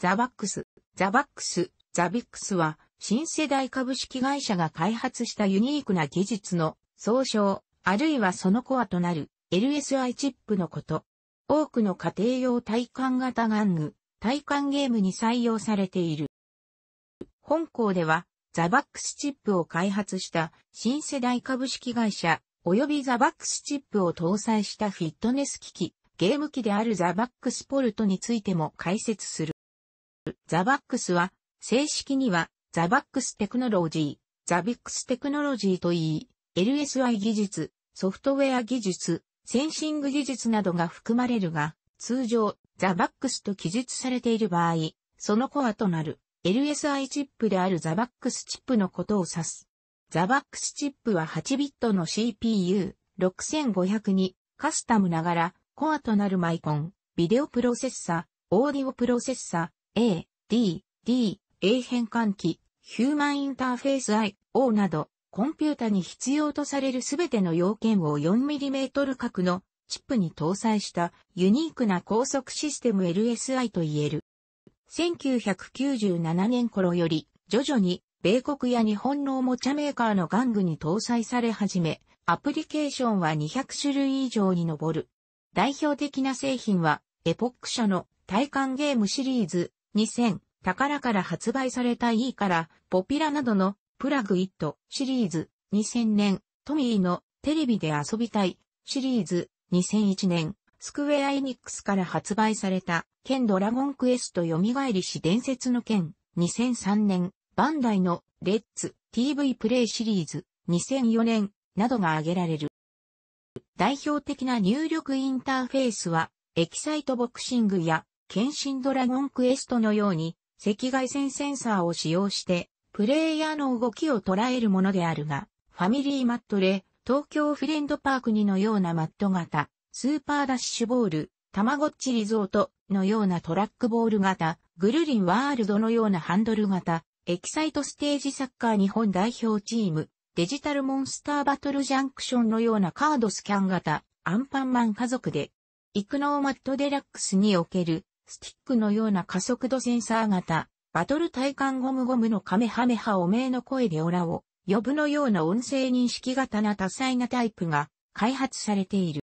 ザバックス、ザバックス、ザビックスは、新世代株式会社が開発したユニークな技術の総称、あるいはそのコアとなる LSI チップのこと。多くの家庭用体感型玩具、体感ゲームに採用されている。本校では、ザバックスチップを開発した新世代株式会社、及びザバックスチップを搭載したフィットネス機器、ゲーム機であるザバックスポルトについても解説する。ザバックスは、正式には、ザバックステクノロジー、ザビックステクノロジーといい、LSI 技術、ソフトウェア技術、センシング技術などが含まれるが、通常、ザバックスと記述されている場合、そのコアとなる LSI チップであるザバックスチップのことを指す。ザバックスチップは8ビットの CPU6500 にカスタムながらコアとなるマイコン、ビデオプロセッサ、オーディオプロセッサ、A、D、D、A 変換器、ヒューマンインターフェース I、O など、コンピュータに必要とされるすべての要件を 4mm 角のチップに搭載したユニークな高速システム LSI と言える。1997年頃より徐々に米国や日本のおもちゃメーカーの玩具に搭載され始め、アプリケーションは200種類以上に上る。代表的な製品はエポック社の体感ゲームシリーズ2000、宝から発売された E から、ポピラなどの、プラグイットシリーズ、2000年、トミーの、テレビで遊びたい、シリーズ、2001年、スクウェアエニックスから発売された、剣ドラゴンクエスト蘇りし伝説の剣、2003年、バンダイの、レッツ、TV プレイシリーズ、2004年、などが挙げられる。代表的な入力インターフェースは、エキサイトボクシングや検診ドラゴンクエストのように、赤外線センサーを使用して、プレイヤーの動きを捉えるものであるが、ファミリーマットレ、東京フレンドパーク2のようなマット型、スーパーダッシュボール、たまごっちリゾートのようなトラックボール型、グルリンワールドのようなハンドル型、エキサイトステージサッカー日本代表チーム、デジタルモンスターバトルジャンクションのようなカードスキャン型、アンパンマン家族で、イクノーマットデラックスにおけるスティックのような加速度センサー型、バトル体感ゴムゴムのカメハメハおめえの声でオラを、呼ぶのような音声認識型な多彩なタイプが開発されている。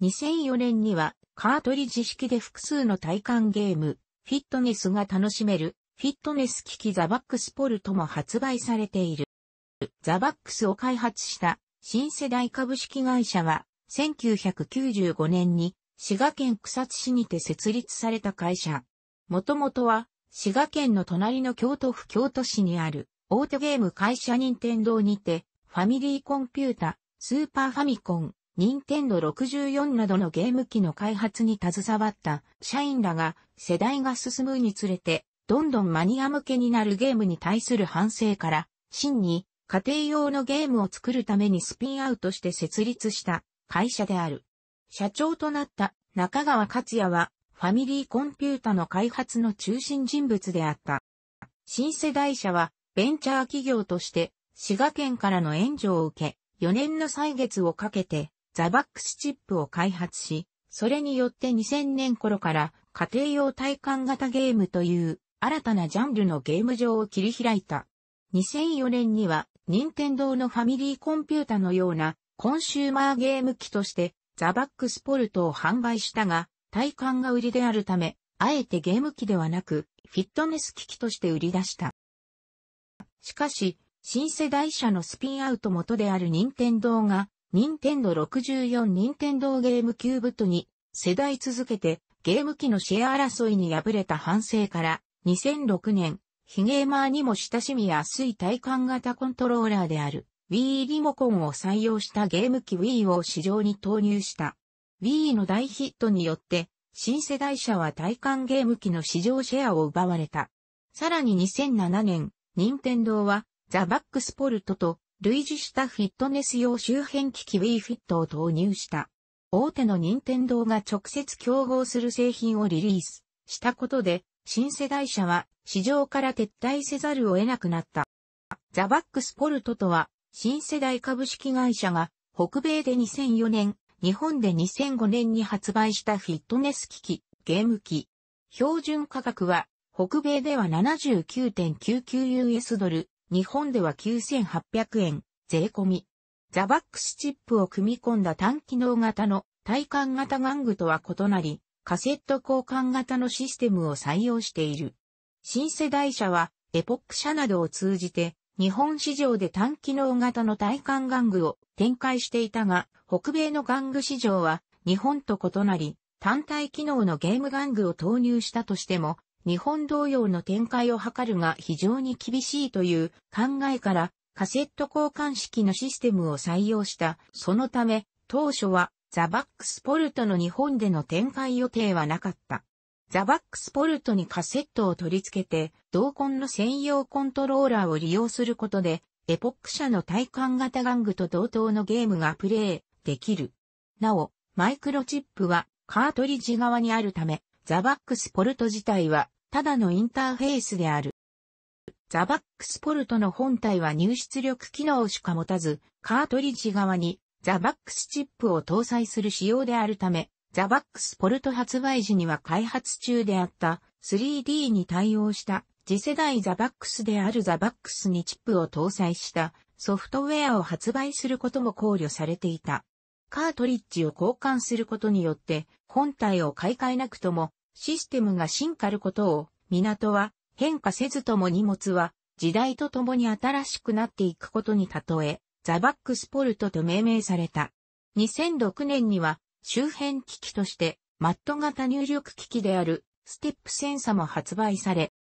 2004年にはカートリッジ式で複数の体感ゲーム、フィットネスが楽しめるフィットネス機器ザバックスポルトも発売されている。ザバックスを開発した新世代株式会社は1995年に滋賀県草津市にて設立された会社。もともとは、滋賀県の隣の京都府京都市にある、オートゲーム会社任天堂にて、ファミリーコンピュータ、スーパーファミコン、任天堂64などのゲーム機の開発に携わった社員らが世代が進むにつれて、どんどんマニア向けになるゲームに対する反省から、真に家庭用のゲームを作るためにスピンアウトして設立した会社である。社長となった中川克也は、ファミリーコンピュータの開発の中心人物であった。新世代社は、ベンチャー企業として、滋賀県からの援助を受け、4年の歳月をかけて、ザバックスチップを開発し、それによって2000年頃から家庭用体感型ゲームという新たなジャンルのゲーム場を切り開いた。2004年には任天堂のファミリーコンピュータのようなコンシューマーゲーム機としてザバックスポルトを販売したが、体感が売りであるため、あえてゲーム機ではなく、フィットネス機器として売り出した。しかし、新世代車のスピンアウト元である任天堂が、任天堂64任天堂ゲームキューブとに世代続けてゲーム機のシェア争いに敗れた反省から2006年、ヒゲーマーにも親しみやすい体感型コントローラーである Wii リモコンを採用したゲーム機 Wii を市場に投入した。Wii の大ヒットによって、新世代車は体感ゲーム機の市場シェアを奪われた。さらに2007年、任天堂は、ザ・バックスポルトと類似したフィットネス用周辺機器 Wii フィットを投入した。大手の任天堂が直接競合する製品をリリースしたことで、新世代車は市場から撤退せざるを得なくなった。ザ・バックスポルトとは、新世代株式会社が北米で2004年、日本で2005年に発売したフィットネス機器、ゲーム機。標準価格は北米では 79.99US ドル、日本では9800円、税込み。ザバックスチップを組み込んだ単機能型の体感型玩具とは異なり、カセット交換型のシステムを採用している。新世代車はエポック社などを通じて日本市場で短機能型の体感玩具を展開していたが、北米の玩具市場は日本と異なり、単体機能のゲーム玩具を投入したとしても、日本同様の展開を図るが非常に厳しいという考えから、カセット交換式のシステムを採用した。そのため、当初はザ・バックスポルトの日本での展開予定はなかった。ザバックスポルトにカセットを取り付けて、同梱の専用コントローラーを利用することで、エポック社の体感型玩具と同等のゲームがプレイできる。なお、マイクロチップはカートリッジ側にあるため、ザバックスポルト自体はただのインターフェースである。ザバックスポルトの本体は入出力機能しか持たず、カートリッジ側にザバックスチップを搭載する仕様であるため、ザバックスポルト発売時には開発中であった 3D に対応した次世代ザバックスであるザバックスにチップを搭載したソフトウェアを発売することも考慮されていた。カートリッジを交換することによって本体を買い替えなくともシステムが進化ることを港は変化せずとも荷物は時代とともに新しくなっていくことに例えザバックスポルトと命名された。2006年には周辺機器として、マット型入力機器である、ステップセンサも発売され、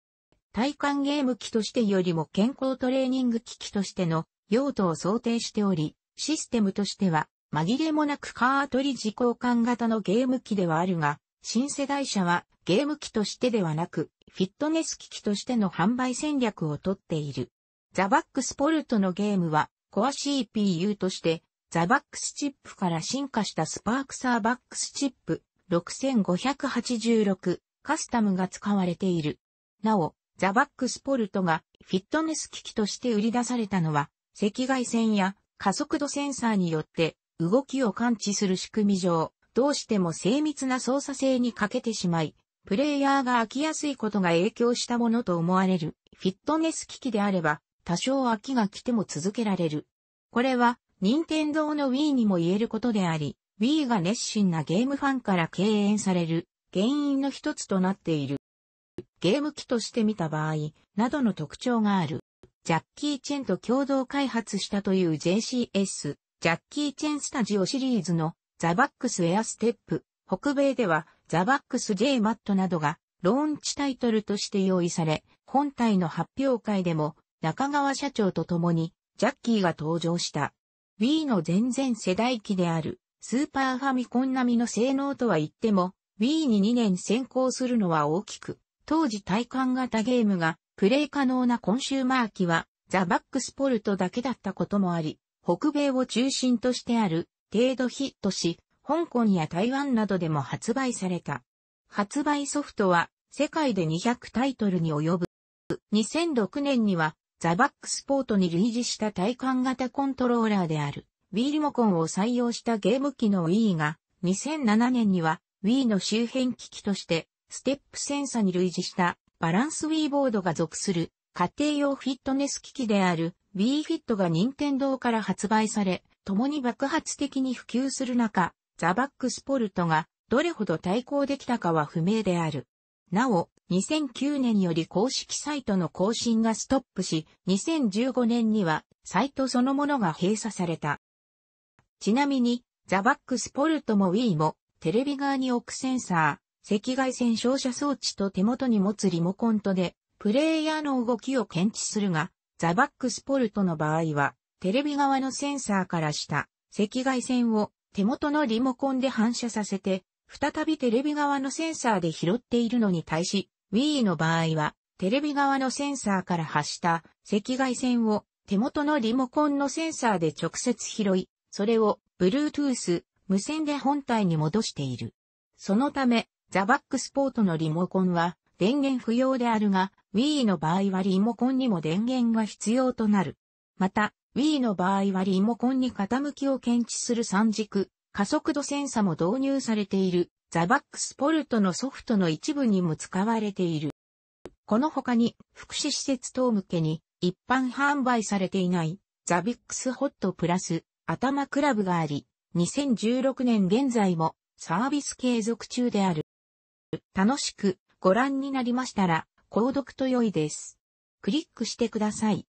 体感ゲーム機としてよりも健康トレーニング機器としての用途を想定しており、システムとしては、紛れもなくカートリッジ交換型のゲーム機ではあるが、新世代車はゲーム機としてではなく、フィットネス機器としての販売戦略をとっている。ザバックスポルトのゲームは、コア CPU としてザバックスチップから進化したスパークサーバックスチップ6586カスタムが使われている。なお、ザバックスポルトがフィットネス機器として売り出されたのは、赤外線や加速度センサーによって動きを感知する仕組み上、どうしても精密な操作性に欠けてしまい、プレイヤーが飽きやすいことが影響したものと思われるフィットネス機器であれば、多少飽きが来ても続けられる。これは任天堂の Wii にも言えることであり、Wii が熱心なゲームファンから敬遠される原因の一つとなっている。ゲーム機として見た場合、などの特徴がある。ジャッキー・チェンと共同開発したという JCS、ジャッキー・チェン・スタジオシリーズのザ・バックス・エア・ステップ、北米ではザ・バックス・ J・ マットなどがローンチタイトルとして用意され、本体の発表会でも中川社長と共にジャッキーが登場した。Wii の前然世代機である、スーパーファミコン並みの性能とは言っても、Wii に2年先行するのは大きく、当時体感型ゲームが、プレイ可能なコンシューマー機は、ザ・バックスポルトだけだったこともあり、北米を中心としてある、程度ヒットし、香港や台湾などでも発売された。発売ソフトは、世界で200タイトルに及ぶ。2006年には、ザバックスポートに類似した体感型コントローラーである Wii リモコンを採用したゲーム機の Wii が2007年には Wii の周辺機器としてステップセンサに類似したバランス Wii ボードが属する家庭用フィットネス機器である Wii Fit が任天堂から発売され共に爆発的に普及する中ザバックスポルトがどれほど対抗できたかは不明である。なお、2009年より公式サイトの更新がストップし、2015年にはサイトそのものが閉鎖された。ちなみに、ザバックスポルトも Wii も、テレビ側に置くセンサー、赤外線照射装置と手元に持つリモコンとで、プレイヤーの動きを検知するが、ザバックスポルトの場合は、テレビ側のセンサーからした赤外線を手元のリモコンで反射させて、再びテレビ側のセンサーで拾っているのに対し、Wii の場合は、テレビ側のセンサーから発した赤外線を手元のリモコンのセンサーで直接拾い、それを Bluetooth 無線で本体に戻している。そのため、ザバックスポートのリモコンは電源不要であるが、Wii の場合はリモコンにも電源が必要となる。また、Wii の場合はリモコンに傾きを検知する三軸、加速度センサも導入されているザバックスポルトのソフトの一部にも使われている。この他に、福祉施設等向けに、一般販売されていない、ザビックスホットプラス、頭クラブがあり、2016年現在も、サービス継続中である。楽しくご覧になりましたら、購読と良いです。クリックしてください。